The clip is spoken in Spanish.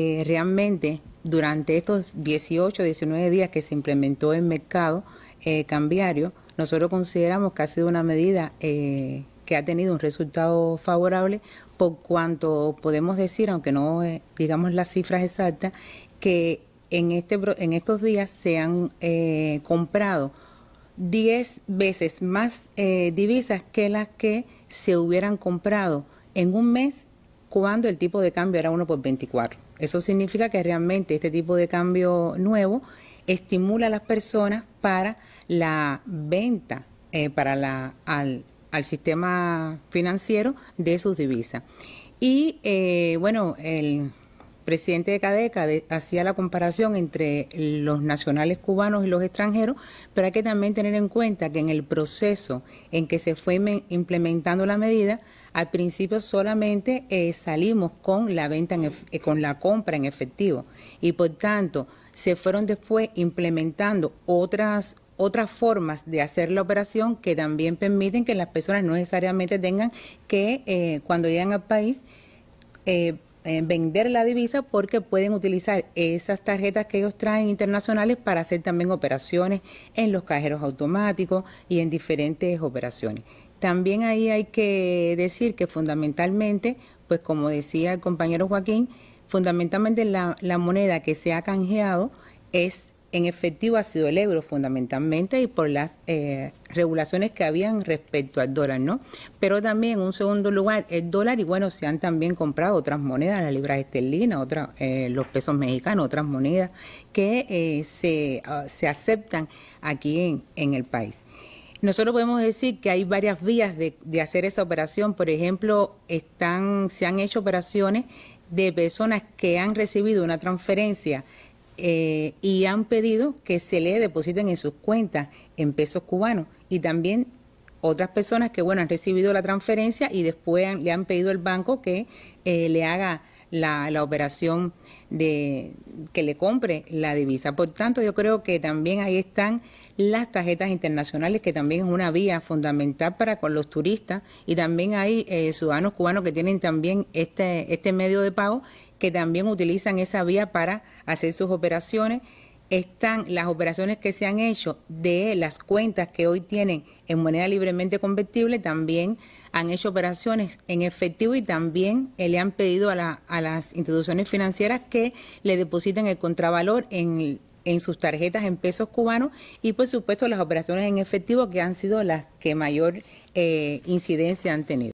Eh, realmente, durante estos 18, 19 días que se implementó el mercado eh, cambiario, nosotros consideramos que ha sido una medida eh, que ha tenido un resultado favorable por cuanto podemos decir, aunque no digamos las cifras exactas, que en, este, en estos días se han comprado 10 veces más divisas que las que se hubieran comprado en un mes cuando el tipo de cambio era 1 por 24. Eso significa que realmente este tipo de cambio nuevo estimula a las personas para la venta, eh, para la, al, al, sistema financiero de sus divisas. Y eh, bueno, el presidente de Cadeca hacía la comparación entre los nacionales cubanos y los extranjeros, pero hay que también tener en cuenta que en el proceso en que se fue implementando la medida, al principio solamente eh, salimos con la venta eh, con la compra en efectivo y por tanto se fueron después implementando otras otras formas de hacer la operación que también permiten que las personas no necesariamente tengan que, eh, cuando llegan al país, eh, eh, vender la divisa porque pueden utilizar esas tarjetas que ellos traen internacionales para hacer también operaciones en los cajeros automáticos y en diferentes operaciones. También ahí hay que decir que fundamentalmente, pues como decía el compañero Joaquín, fundamentalmente la, la moneda que se ha canjeado es en efectivo ha sido el euro fundamentalmente y por las eh, regulaciones que habían respecto al dólar, ¿no? Pero también en un segundo lugar el dólar y bueno, se han también comprado otras monedas, la libra esterlina, otra, eh, los pesos mexicanos, otras monedas que eh, ah, se, aceptan aquí en, el país. Nosotros podemos decir que hay varias vías de, hacer esa operación. Por ejemplo, están, se han hecho operaciones de personas que han recibido una transferencia eh, y han pedido que se le depositen en sus cuentas en pesos cubanos y también otras personas que bueno han recibido la transferencia y después le han pedido al banco que eh, le haga la, operación de que le compre la divisa. Por tanto, yo creo que también ahí están las tarjetas internacionales, que también es una vía fundamental para con los turistas, y también hay eh, ciudadanos cubanos que tienen también este, este medio de pago, que también utilizan esa vía para hacer sus operaciones están las operaciones que se han hecho de las cuentas que hoy tienen en moneda libremente convertible, también han hecho operaciones en efectivo y también eh, le han pedido a, las instituciones financieras que le depositen el contravalor en, sus tarjetas en pesos cubanos y por supuesto las operaciones en efectivo que han sido las que mayor eh, incidencia han tenido.